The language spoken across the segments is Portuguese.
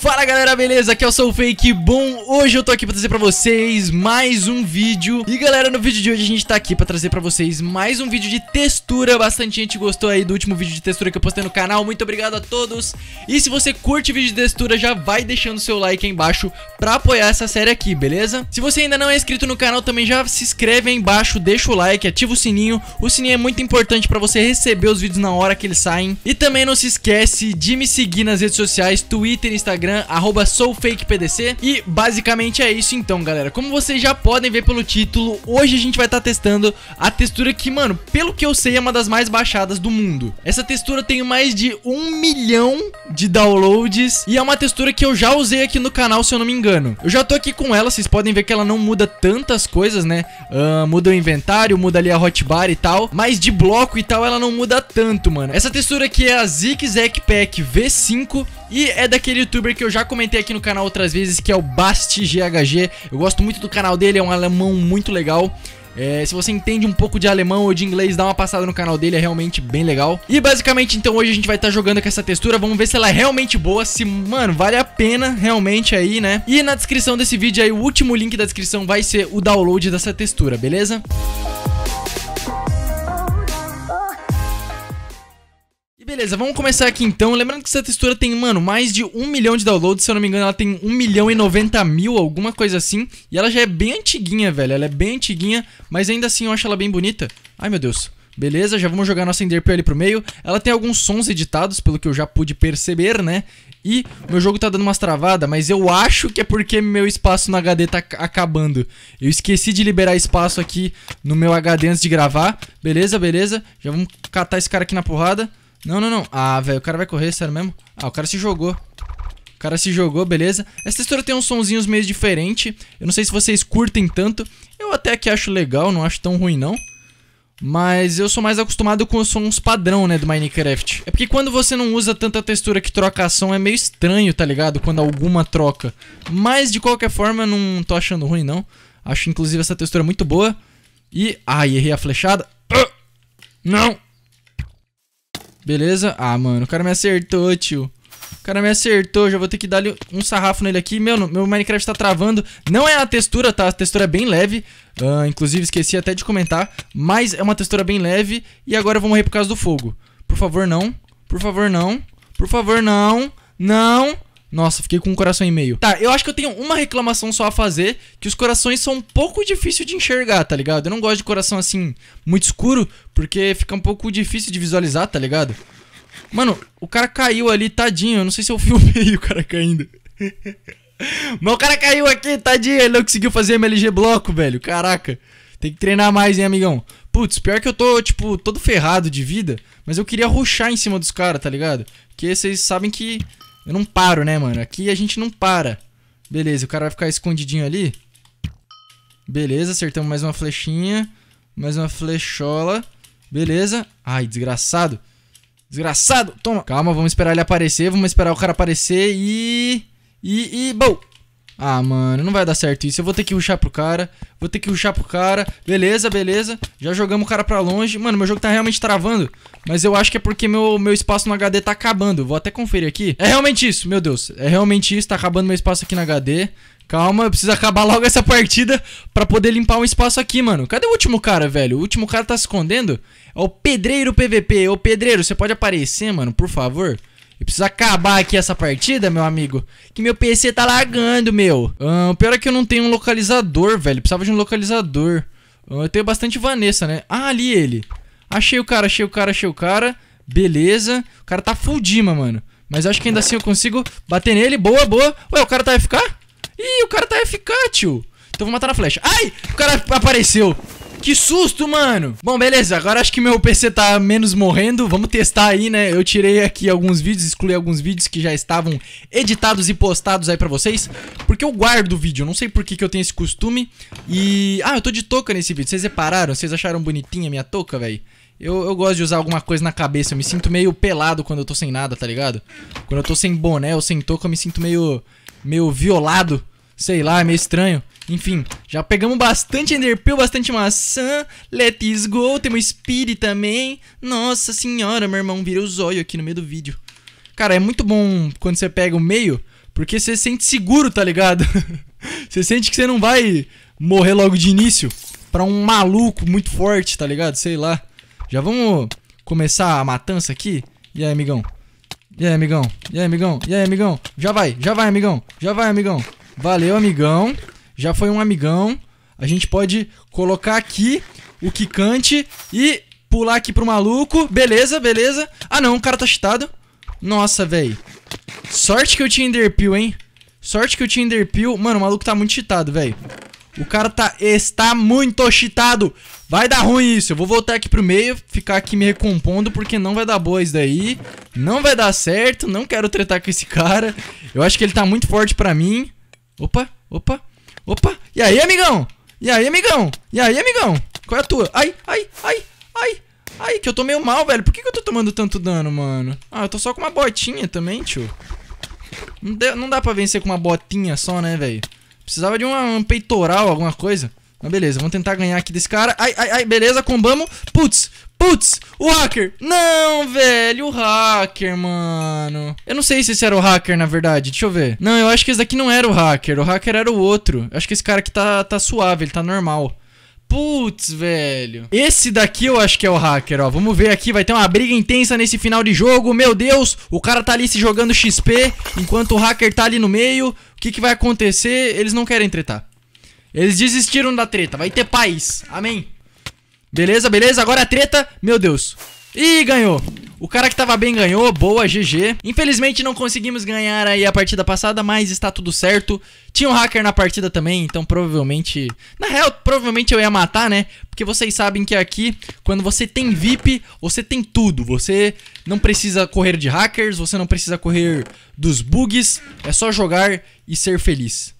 Fala galera, beleza? Aqui é o Sou Fake Bom. Hoje eu tô aqui pra trazer pra vocês mais um vídeo. E galera, no vídeo de hoje a gente tá aqui pra trazer pra vocês mais um vídeo de textura. Bastante gente gostou aí do último vídeo de textura que eu postei no canal. Muito obrigado a todos. E se você curte vídeo de textura, já vai deixando seu like aí embaixo pra apoiar essa série aqui, beleza? Se você ainda não é inscrito no canal, também já se inscreve aí embaixo, deixa o like, ativa o sininho. O sininho é muito importante pra você receber os vídeos na hora que eles saem. E também não se esquece de me seguir nas redes sociais, Twitter, Instagram Instagram, soufakepdc. E basicamente é isso então, galera. Como vocês já podem ver pelo título, hoje a gente vai estar tá testando a textura que, mano, pelo que eu sei, é uma das mais baixadas do mundo. Essa textura tem mais de um milhão de downloads e é uma textura que eu já usei aqui no canal, se eu não me engano. Eu já tô aqui com ela, vocês podem ver que ela não muda tantas coisas, né? Uh, muda o inventário, muda ali a hotbar e tal, mas de bloco e tal ela não muda tanto, mano. Essa textura aqui é a Zig Zag Pack V5 e é daquele youtuber que eu já comentei aqui no canal outras vezes, que é o Basti GHG. Eu gosto muito do canal dele, é um alemão muito legal. É, se você entende um pouco de alemão ou de inglês, dá uma passada no canal dele, é realmente bem legal. E basicamente, então, hoje a gente vai estar tá jogando com essa textura, vamos ver se ela é realmente boa, se, mano, vale a pena realmente aí, né? E na descrição desse vídeo aí, o último link da descrição vai ser o download dessa textura, beleza? Música Beleza, vamos começar aqui então. Lembrando que essa textura tem, mano, mais de um milhão de downloads. Se eu não me engano, ela tem um milhão e noventa mil, alguma coisa assim. E ela já é bem antiguinha, velho. Ela é bem antiguinha, mas ainda assim eu acho ela bem bonita. Ai, meu Deus. Beleza, já vamos jogar nossa Enderpearl ali pro meio. Ela tem alguns sons editados, pelo que eu já pude perceber, né? E meu jogo tá dando umas travadas, mas eu acho que é porque meu espaço no HD tá acabando. Eu esqueci de liberar espaço aqui no meu HD antes de gravar. Beleza, beleza. Já vamos catar esse cara aqui na porrada. Não, não, não. Ah, velho, o cara vai correr, sério mesmo? Ah, o cara se jogou. O cara se jogou, beleza? Essa textura tem uns sonzinhos meio diferente. Eu não sei se vocês curtem tanto. Eu até que acho legal, não acho tão ruim não. Mas eu sou mais acostumado com os sons padrão, né, do Minecraft. É porque quando você não usa tanta textura que troca a som é meio estranho, tá ligado? Quando alguma troca. Mas de qualquer forma eu não tô achando ruim não. Acho inclusive essa textura muito boa. E... Ai, errei a flechada. Ah! Não! Beleza? Ah, mano, o cara me acertou, tio. O cara me acertou, já vou ter que dar um sarrafo nele aqui. Meu, meu Minecraft tá travando. Não é a textura, tá? A textura é bem leve. Uh, inclusive, esqueci até de comentar. Mas é uma textura bem leve. E agora eu vou morrer por causa do fogo. Por favor, não. Por favor, não. Por favor, não. Não. Nossa, fiquei com um coração e meio. Tá, eu acho que eu tenho uma reclamação só a fazer, que os corações são um pouco difícil de enxergar, tá ligado? Eu não gosto de coração assim muito escuro, porque fica um pouco difícil de visualizar, tá ligado? Mano, o cara caiu ali, tadinho. Eu não sei se eu filmei o cara caindo. Mas o cara caiu aqui, tadinho. Ele não conseguiu fazer MLG bloco, velho. Caraca. Tem que treinar mais, hein, amigão. Putz, pior que eu tô, tipo, todo ferrado de vida, mas eu queria ruxar em cima dos caras, tá ligado? Porque vocês sabem que eu não paro, né, mano? Aqui a gente não para. Beleza, o cara vai ficar escondidinho ali. Beleza, acertamos mais uma flechinha. Mais uma flechola. Beleza. Ai, desgraçado. Desgraçado. Toma. Calma, vamos esperar ele aparecer. Vamos esperar o cara aparecer e... E... E... Bom. Ah, mano, não vai dar certo isso. Eu vou ter que ruxar pro cara. Vou ter que ruxar pro cara. Beleza, beleza. Já jogamos o cara pra longe. Mano, meu jogo tá realmente travando. Mas eu acho que é porque meu, meu espaço no HD tá acabando. Vou até conferir aqui. É realmente isso, meu Deus. É realmente isso. Tá acabando meu espaço aqui no HD. Calma, eu preciso acabar logo essa partida pra poder limpar um espaço aqui, mano. Cadê o último cara, velho? O último cara tá se escondendo? É o Pedreiro PVP. Ô, Pedreiro, você pode aparecer, mano, por favor? E precisa acabar aqui essa partida, meu amigo. Que meu PC tá lagando meu. Ah, pior é que eu não tenho um localizador, velho. Precisava de um localizador. Ah, eu tenho bastante Vanessa, né? Ah, ali ele. Achei o cara, achei o cara, achei o cara. Beleza. O cara tá fudima mano. Mas acho que ainda assim eu consigo bater nele. Boa, boa. Ué, o cara tá FK? Ih, o cara tá FK, tio. Então eu vou matar na flecha. Ai, o cara apareceu que susto, mano. Bom, beleza. Agora acho que meu PC tá menos morrendo. Vamos testar aí, né? Eu tirei aqui alguns vídeos, excluí alguns vídeos que já estavam editados e postados aí pra vocês. Porque eu guardo o vídeo. Eu não sei por que, que eu tenho esse costume. E... Ah, eu tô de touca nesse vídeo. Vocês repararam? Vocês acharam bonitinha a minha touca, velho? Eu, eu gosto de usar alguma coisa na cabeça. Eu me sinto meio pelado quando eu tô sem nada, tá ligado? Quando eu tô sem boné ou sem touca, eu me sinto meio... Meio violado sei lá, é meio estranho. Enfim, já pegamos bastante Enderpeel, bastante maçã. Let's go, temos Speed também. Nossa senhora, meu irmão, vira o zóio aqui no meio do vídeo. Cara, é muito bom quando você pega o meio, porque você se sente seguro, tá ligado? você sente que você não vai morrer logo de início pra um maluco muito forte, tá ligado? Sei lá. Já vamos começar a matança aqui? E aí, amigão? E aí, amigão? E aí, amigão? E aí, amigão? Já vai, já vai, amigão. Já vai, amigão. Valeu, amigão. Já foi um amigão. A gente pode colocar aqui o quicante e pular aqui pro maluco. Beleza, beleza. Ah, não, o cara tá cheatado. Nossa, velho. Sorte que eu tinha enderpeel, hein? Sorte que eu tinha enderpeel. Mano, o maluco tá muito cheatado, velho. O cara tá, está muito cheatado. Vai dar ruim isso. Eu vou voltar aqui pro meio, ficar aqui me recompondo, porque não vai dar boa isso daí. Não vai dar certo, não quero tretar com esse cara. Eu acho que ele tá muito forte pra mim. Opa, opa, opa. E aí, amigão? E aí, amigão? E aí, amigão? Qual é a tua? Ai, ai, ai, ai. Ai, que eu tô meio mal, velho. Por que, que eu tô tomando tanto dano, mano? Ah, eu tô só com uma botinha também, tio. Não, deu, não dá pra vencer com uma botinha só, né, velho? Precisava de uma, um peitoral, alguma coisa. Mas beleza, vamos tentar ganhar aqui desse cara. Ai, ai, ai, beleza, combamos. Putz, Putz, o hacker. Não, velho, o hacker, mano. Eu não sei se esse era o hacker, na verdade. Deixa eu ver. Não, eu acho que esse daqui não era o hacker. O hacker era o outro. Eu acho que esse cara aqui tá, tá suave, ele tá normal. Putz, velho. Esse daqui eu acho que é o hacker, ó. Vamos ver aqui, vai ter uma briga intensa nesse final de jogo. Meu Deus, o cara tá ali se jogando XP, enquanto o hacker tá ali no meio. O que, que vai acontecer? Eles não querem tretar. Eles desistiram da treta, vai ter paz. Amém. Beleza, beleza. Agora é a treta. Meu Deus. Ih, ganhou. O cara que tava bem ganhou, boa, GG. Infelizmente não conseguimos ganhar aí a partida passada, mas está tudo certo. Tinha um hacker na partida também, então provavelmente... Na real, provavelmente eu ia matar, né? Porque vocês sabem que aqui, quando você tem VIP, você tem tudo. Você não precisa correr de hackers, você não precisa correr dos bugs. É só jogar e ser feliz.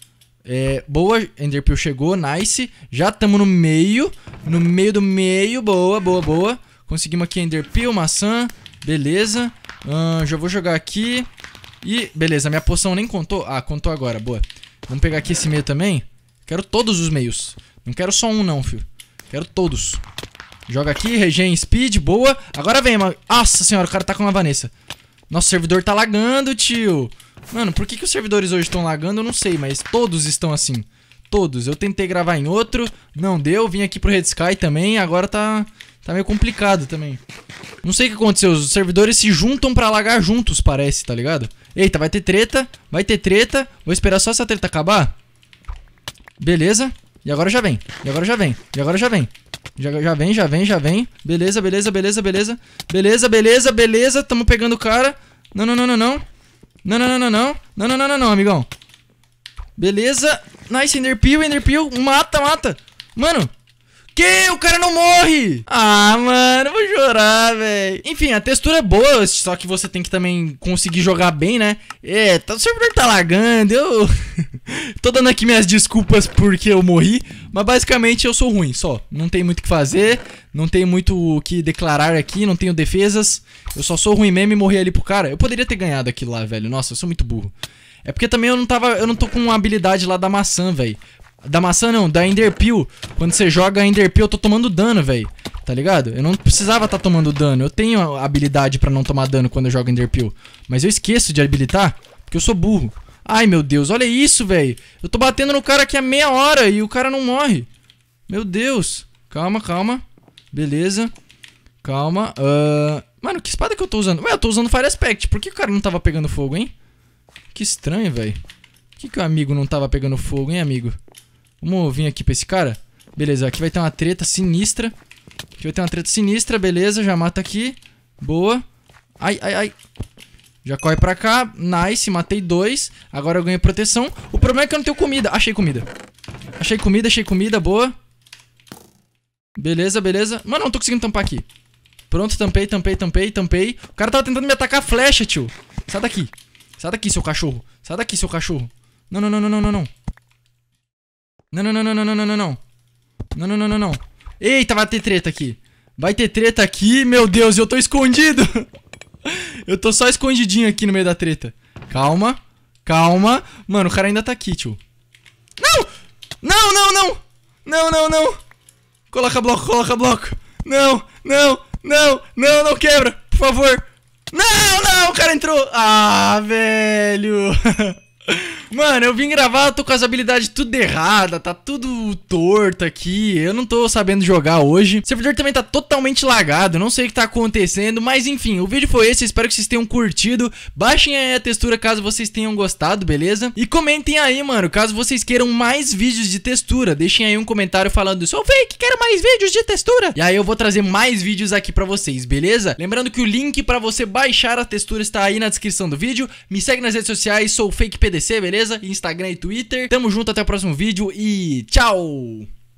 É, boa, Enderpeel chegou, nice. Já estamos no meio. No meio do meio, boa, boa, boa. Conseguimos aqui Enderpeel, maçã, beleza. Hum, já vou jogar aqui. E, beleza, minha poção nem contou. Ah, contou agora, boa. Vamos pegar aqui esse meio também. Quero todos os meios. Não quero só um não, filho. Quero todos. Joga aqui, regen speed, boa. Agora vem, uma... Nossa senhora, o cara tá com uma Vanessa. Nosso servidor tá lagando, tio. Mano, por que, que os servidores hoje estão lagando? Eu não sei, mas todos estão assim. Todos. Eu tentei gravar em outro, não deu. Vim aqui pro Red Sky também, agora tá, tá meio complicado também. Não sei o que aconteceu. Os servidores se juntam pra lagar juntos, parece, tá ligado? Eita, vai ter treta, vai ter treta. Vou esperar só essa treta acabar. Beleza. E agora já vem. E agora já vem. E agora já vem. Já, já vem, já vem, já vem. Beleza, beleza, beleza, beleza. Beleza, beleza, beleza. Tamo pegando o cara. Não, não, não, não, não. Não, não, não, não, não. Não, não, não, não, não, amigão. Beleza. Nice, Enderpeel, Enderpeel. Mata, mata. Mano. Que? O cara não morre! Ah, mano, vou chorar, velho. Enfim, a textura é boa, só que você tem que também conseguir jogar bem, né? É, tá, o servidor tá lagando eu... Tô dando aqui minhas desculpas porque eu morri, mas basicamente eu sou ruim, só. Não tem muito o que fazer, não tem muito o que declarar aqui, não tenho defesas. Eu só sou ruim mesmo e morri ali pro cara. Eu poderia ter ganhado aquilo lá, velho. Nossa, eu sou muito burro. É porque também eu não tava. Eu não tô com uma habilidade lá da maçã, velho. Da maçã não, da Enderpeel. Quando você joga Enderpeel, eu tô tomando dano, velho. Tá ligado? Eu não precisava estar tá tomando dano. Eu tenho a habilidade pra não tomar dano quando eu jogo Enderpeel. Mas eu esqueço de habilitar, porque eu sou burro. Ai, meu Deus, olha isso, velho. Eu tô batendo no cara aqui há meia hora e o cara não morre. Meu Deus. Calma, calma. Beleza. Calma. Uh... Mano, que espada que eu tô usando? Ué, eu tô usando Fire Aspect. Por que o cara não tava pegando fogo, hein? Que estranho, velho. Por que, que o amigo não tava pegando fogo, hein, amigo? Vamos vir aqui pra esse cara? Beleza, aqui vai ter uma treta sinistra. Aqui vai ter uma treta sinistra, beleza. Já mata aqui. Boa. Ai, ai, ai. Já corre pra cá. Nice, matei dois. Agora eu ganhei proteção. O problema é que eu não tenho comida. Achei comida. Achei comida, achei comida, boa. Beleza, beleza. Mano, não tô conseguindo tampar aqui. Pronto, tampei, tampei, tampei, tampei. O cara tava tentando me atacar a flecha, tio. Sai daqui. Sai daqui, seu cachorro. Sai daqui, seu cachorro. Não, não, não, não, não, não, não. Não, não, não, não, não, não, não, não. Não, não, não, não, Eita, vai ter treta aqui. Vai ter treta aqui, meu Deus, eu tô escondido. Eu tô só escondidinho aqui no meio da treta. Calma, calma. Mano, o cara ainda tá aqui, tio. Não! Não, não, não! Não, não, não! Coloca bloco, coloca bloco. Não, não, não, não, não quebra, por favor. Não, não, o cara entrou. Ah, velho. Mano, eu vim gravar, tô com as habilidades tudo errada, tá tudo torto aqui. Eu não tô sabendo jogar hoje. O servidor também tá totalmente lagado, não sei o que tá acontecendo, mas enfim, o vídeo foi esse, espero que vocês tenham curtido. Baixem aí a textura caso vocês tenham gostado, beleza? E comentem aí, mano, caso vocês queiram mais vídeos de textura. Deixem aí um comentário falando, sou fake, quero mais vídeos de textura. E aí eu vou trazer mais vídeos aqui pra vocês, beleza? Lembrando que o link pra você baixar a textura está aí na descrição do vídeo. Me segue nas redes sociais, sou fake PDC, beleza? beleza? Instagram e Twitter. Tamo junto, até o próximo vídeo e tchau!